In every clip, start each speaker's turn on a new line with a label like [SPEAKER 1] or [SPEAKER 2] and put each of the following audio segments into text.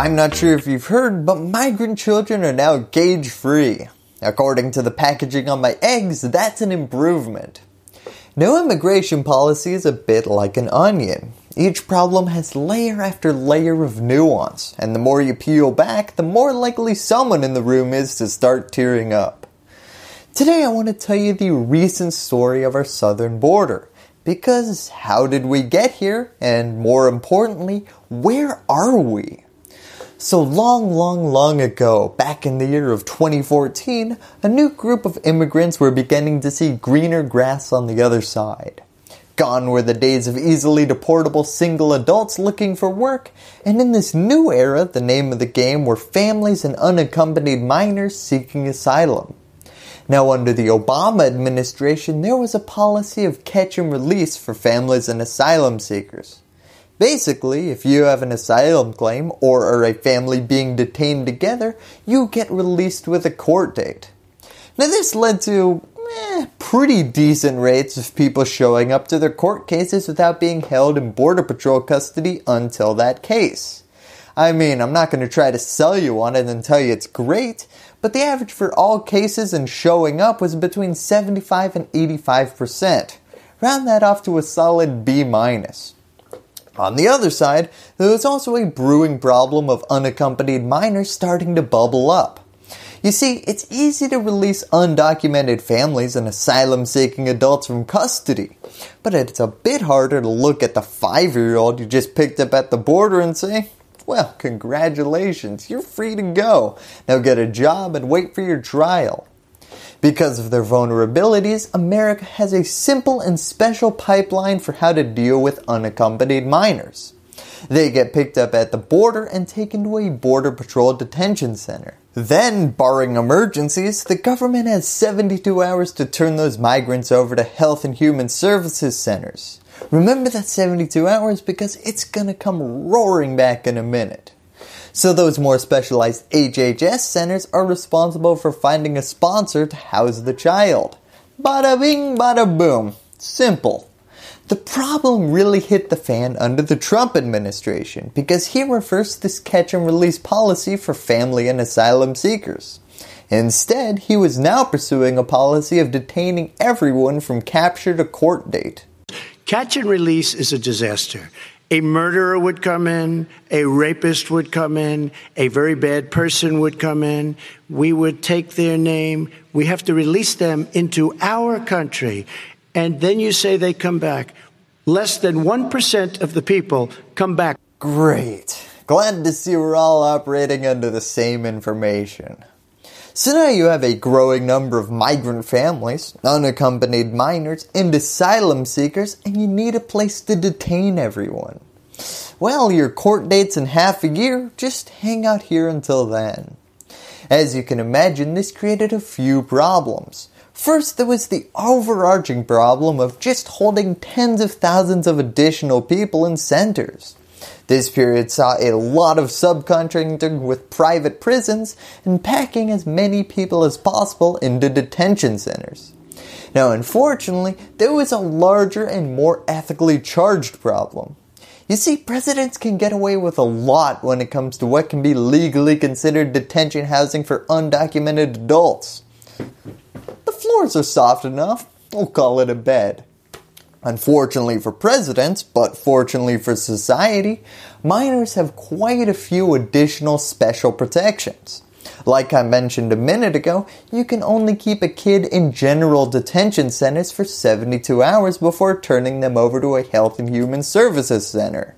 [SPEAKER 1] I'm not sure if you've heard, but migrant children are now cage free. According to the packaging on my eggs, that's an improvement. No immigration policy is a bit like an onion. Each problem has layer after layer of nuance, and the more you peel back, the more likely someone in the room is to start tearing up. Today I want to tell you the recent story of our southern border, because how did we get here, and more importantly, where are we? So long, long, long ago, back in the year of 2014, a new group of immigrants were beginning to see greener grass on the other side. Gone were the days of easily deportable single adults looking for work, and in this new era, the name of the game were families and unaccompanied minors seeking asylum. Now under the Obama administration, there was a policy of catch and release for families and asylum seekers. Basically, if you have an asylum claim or are a family being detained together, you get released with a court date. Now this led to eh, pretty decent rates of people showing up to their court cases without being held in border patrol custody until that case. I mean, I'm not going to try to sell you on it and tell you it's great, but the average for all cases and showing up was between 75 and 85%. Round that off to a solid B minus. On the other side, there is also a brewing problem of unaccompanied minors starting to bubble up. You see, it's easy to release undocumented families and asylum seeking adults from custody, but it's a bit harder to look at the 5 year old you just picked up at the border and say, well, congratulations, you're free to go. Now get a job and wait for your trial. Because of their vulnerabilities, America has a simple and special pipeline for how to deal with unaccompanied minors. They get picked up at the border and taken to a border patrol detention center. Then, barring emergencies, the government has 72 hours to turn those migrants over to health and human services centers. Remember that 72 hours because it's gonna come roaring back in a minute. So those more specialized HHS centers are responsible for finding a sponsor to house the child. Bada bing, bada boom. Simple. The problem really hit the fan under the Trump administration because he reversed this catch and release policy for family and asylum seekers. Instead, he was now pursuing a policy of detaining everyone from capture to court date. Catch and release is a disaster a murderer would come in, a rapist would come in, a very bad person would come in. We would take their name. We have to release them into our country. And then you say they come back. Less than 1% of the people come back. Great. Glad to see we're all operating under the same information. So now you have a growing number of migrant families, unaccompanied minors, and asylum seekers, and you need a place to detain everyone. Well, your court date's in half a year, just hang out here until then. As you can imagine, this created a few problems. First, there was the overarching problem of just holding tens of thousands of additional people in centers. This period saw a lot of subcontracting with private prisons and packing as many people as possible into detention centers. Now unfortunately, there was a larger and more ethically charged problem. You see, presidents can get away with a lot when it comes to what can be legally considered detention housing for undocumented adults. The floors are soft enough, we'll call it a bed. Unfortunately for presidents, but fortunately for society, minors have quite a few additional special protections. Like I mentioned a minute ago, you can only keep a kid in general detention centers for 72 hours before turning them over to a health and human services center.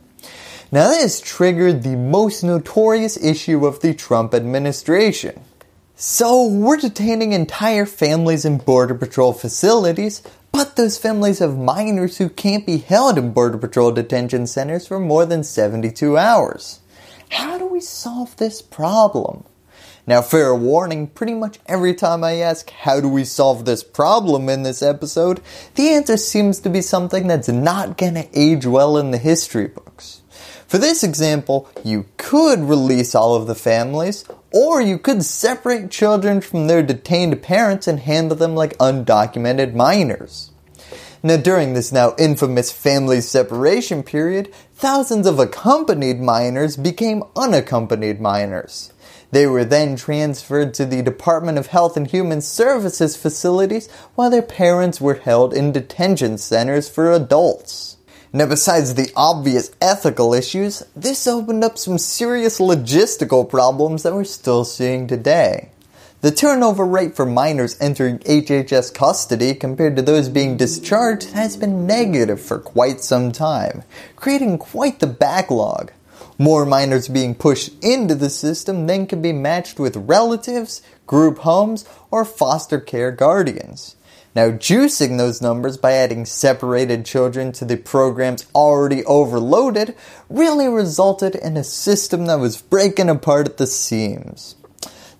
[SPEAKER 1] Now this triggered the most notorious issue of the Trump administration. So we're detaining entire families in border patrol facilities, but those families of minors who can't be held in Border Patrol detention centers for more than 72 hours. How do we solve this problem? Now fair warning, pretty much every time I ask how do we solve this problem in this episode, the answer seems to be something that's not going to age well in the history books. For this example, you could release all of the families, or you could separate children from their detained parents and handle them like undocumented minors. Now during this now infamous family separation period, thousands of accompanied minors became unaccompanied minors. They were then transferred to the Department of Health and Human Services facilities while their parents were held in detention centers for adults. Now, besides the obvious ethical issues, this opened up some serious logistical problems that we're still seeing today. The turnover rate for minors entering HHS custody compared to those being discharged has been negative for quite some time, creating quite the backlog. More minors being pushed into the system than can be matched with relatives, group homes, or foster care guardians. Now, juicing those numbers by adding separated children to the programs already overloaded really resulted in a system that was breaking apart at the seams.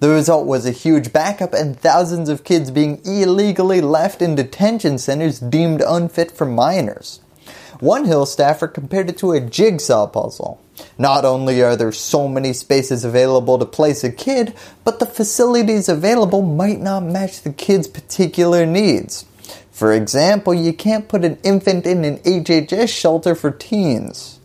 [SPEAKER 1] The result was a huge backup and thousands of kids being illegally left in detention centers deemed unfit for minors. One Hill staffer compared it to a jigsaw puzzle. Not only are there so many spaces available to place a kid, but the facilities available might not match the kid's particular needs. For example, you can't put an infant in an HHS shelter for teens.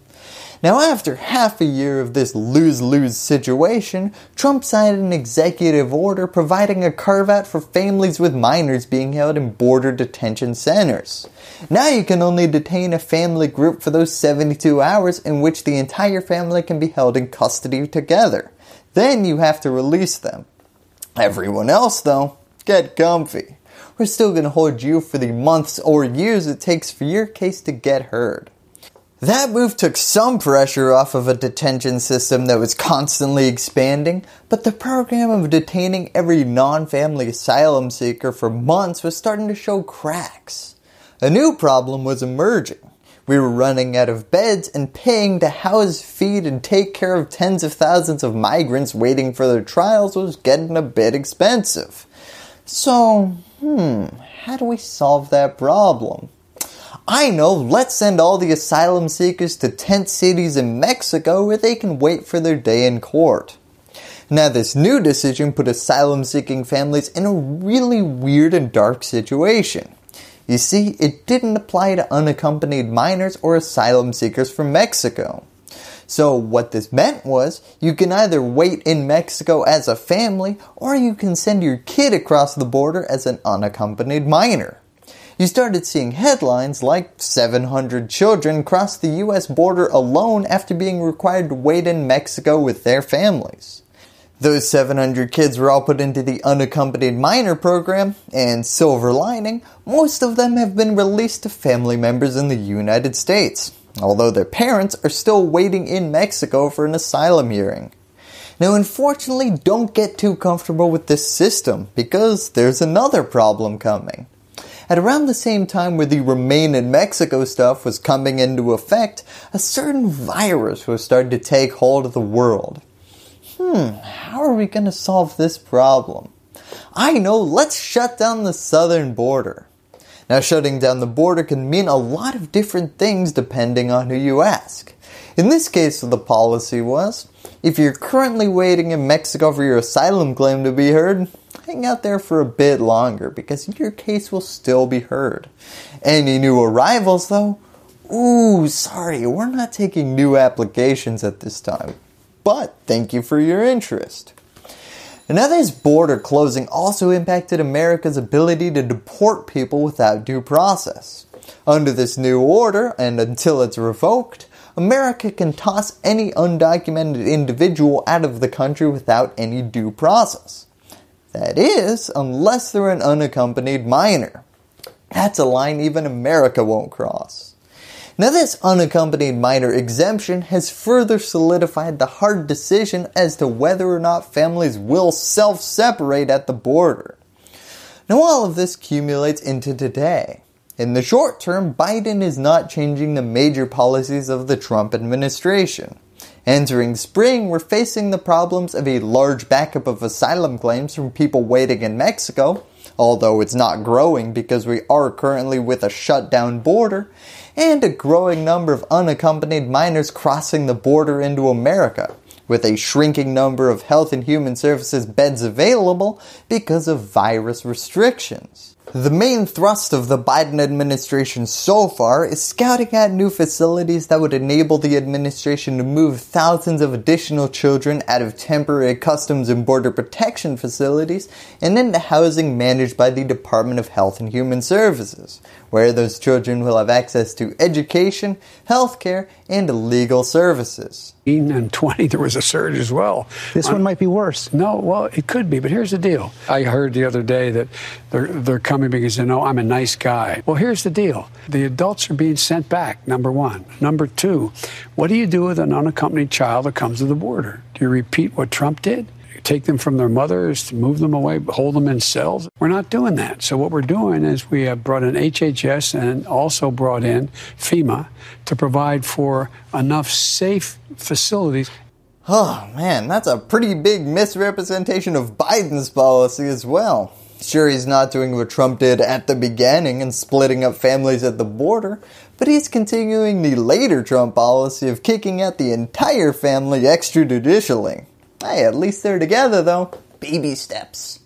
[SPEAKER 1] Now, after half a year of this lose lose situation, Trump signed an executive order providing a carve out for families with minors being held in border detention centers. Now you can only detain a family group for those 72 hours in which the entire family can be held in custody together. Then you have to release them. Everyone else though, get comfy. We're still going to hold you for the months or years it takes for your case to get heard. That move took some pressure off of a detention system that was constantly expanding, but the program of detaining every non-family asylum seeker for months was starting to show cracks. A new problem was emerging. We were running out of beds and paying to house, feed, and take care of tens of thousands of migrants waiting for their trials was getting a bit expensive. So, hmm, how do we solve that problem? I know, let's send all the asylum seekers to tent cities in Mexico where they can wait for their day in court. Now this new decision put asylum seeking families in a really weird and dark situation. You see, it didn't apply to unaccompanied minors or asylum seekers from Mexico. So what this meant was, you can either wait in Mexico as a family, or you can send your kid across the border as an unaccompanied minor you started seeing headlines like 700 children crossed the US border alone after being required to wait in Mexico with their families. Those 700 kids were all put into the unaccompanied minor program, and silver lining, most of them have been released to family members in the United States, although their parents are still waiting in Mexico for an asylum hearing. Now unfortunately don't get too comfortable with this system because there's another problem coming. At around the same time where the Remain in Mexico stuff was coming into effect, a certain virus was starting to take hold of the world. Hmm, how are we going to solve this problem? I know, let's shut down the southern border. Now shutting down the border can mean a lot of different things depending on who you ask. In this case the policy was, if you're currently waiting in Mexico for your asylum claim to be heard, hang out there for a bit longer because your case will still be heard. Any new arrivals though? Ooh, sorry, we're not taking new applications at this time, but thank you for your interest. Another's border closing also impacted America's ability to deport people without due process. Under this new order, and until it's revoked, America can toss any undocumented individual out of the country without any due process. That is, unless they're an unaccompanied minor. That's a line even America won't cross. Now this unaccompanied minor exemption has further solidified the hard decision as to whether or not families will self-separate at the border. Now all of this accumulates into today. In the short term, Biden is not changing the major policies of the Trump administration. Entering spring, we're facing the problems of a large backup of asylum claims from people waiting in Mexico, although it's not growing because we are currently with a shutdown border, and a growing number of unaccompanied minors crossing the border into America, with a shrinking number of Health and Human Services beds available because of virus restrictions. The main thrust of the Biden administration so far is scouting out new facilities that would enable the administration to move thousands of additional children out of temporary customs and border protection facilities and into housing managed by the Department of Health and Human Services, where those children will have access to education, healthcare, and legal services. In 20, there was a surge as well. This um, one might be worse. No, well, it could be, but here's the deal. I heard the other day that they're, they're coming because they know I'm a nice guy. Well, here's the deal the adults are being sent back, number one. Number two, what do you do with an unaccompanied child that comes to the border? Do you repeat what Trump did? take them from their mothers, move them away, hold them in cells. We're not doing that. So what we're doing is we have brought in HHS and also brought in FEMA to provide for enough safe facilities. Oh man, that's a pretty big misrepresentation of Biden's policy as well. Sure, he's not doing what Trump did at the beginning and splitting up families at the border, but he's continuing the later Trump policy of kicking out the entire family extrajudicially. Hey, at least they're together though. Baby steps.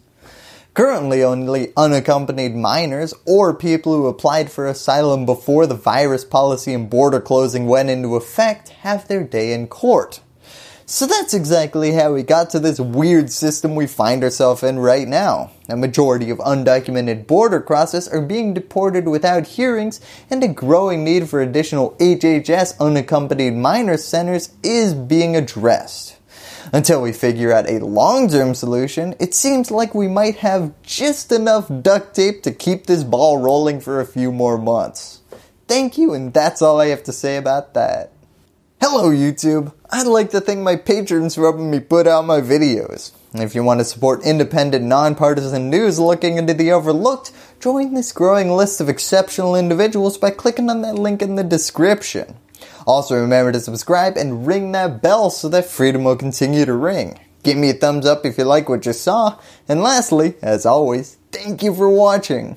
[SPEAKER 1] Currently, only unaccompanied minors or people who applied for asylum before the virus policy and border closing went into effect have their day in court. So that's exactly how we got to this weird system we find ourselves in right now. A majority of undocumented border crossers are being deported without hearings and a growing need for additional HHS unaccompanied minor centers is being addressed. Until we figure out a long-term solution, it seems like we might have just enough duct tape to keep this ball rolling for a few more months. Thank you and that's all I have to say about that. Hello YouTube! I'd like to thank my patrons for helping me put out my videos. If you want to support independent, nonpartisan news looking into the overlooked, join this growing list of exceptional individuals by clicking on that link in the description. Also remember to subscribe and ring that bell so that freedom will continue to ring. Give me a thumbs up if you like what you saw, and lastly, as always, thank you for watching.